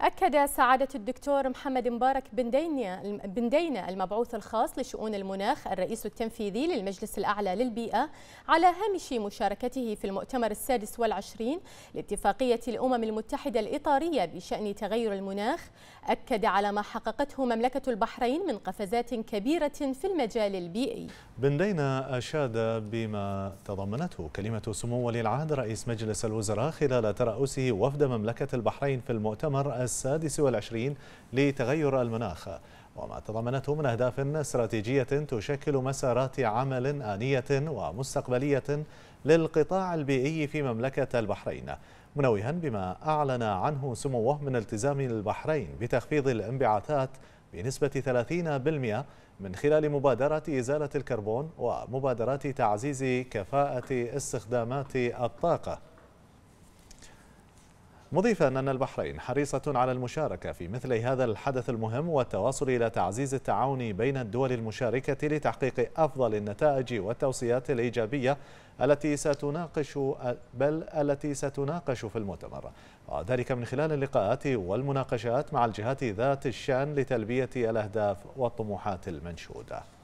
أكد سعادة الدكتور محمد مبارك بن دينا المبعوث الخاص لشؤون المناخ الرئيس التنفيذي للمجلس الأعلى للبيئة على هامش مشاركته في المؤتمر السادس والعشرين لاتفاقية الأمم المتحدة الإطارية بشأن تغير المناخ أكد على ما حققته مملكة البحرين من قفزات كبيرة في المجال البيئي بن دينا أشاد بما تضمنته كلمة سمو ولي العهد رئيس مجلس الوزراء خلال ترأسه وفد مملكة البحرين في المؤتمر السادس والعشرين لتغير المناخ وما تضمنته من أهداف استراتيجية تشكل مسارات عمل آنية ومستقبلية للقطاع البيئي في مملكة البحرين منوها بما أعلن عنه سموه من التزام البحرين بتخفيض الانبعاثات بنسبة 30% من خلال مبادرة إزالة الكربون ومبادرات تعزيز كفاءة استخدامات الطاقة مضيفا أن البحرين حريصة على المشاركة في مثل هذا الحدث المهم والتواصل إلى تعزيز التعاون بين الدول المشاركة لتحقيق أفضل النتائج والتوصيات الإيجابية التي ستناقش بل التي ستناقش في المؤتمر وذلك من خلال اللقاءات والمناقشات مع الجهات ذات الشأن لتلبية الأهداف والطموحات المنشودة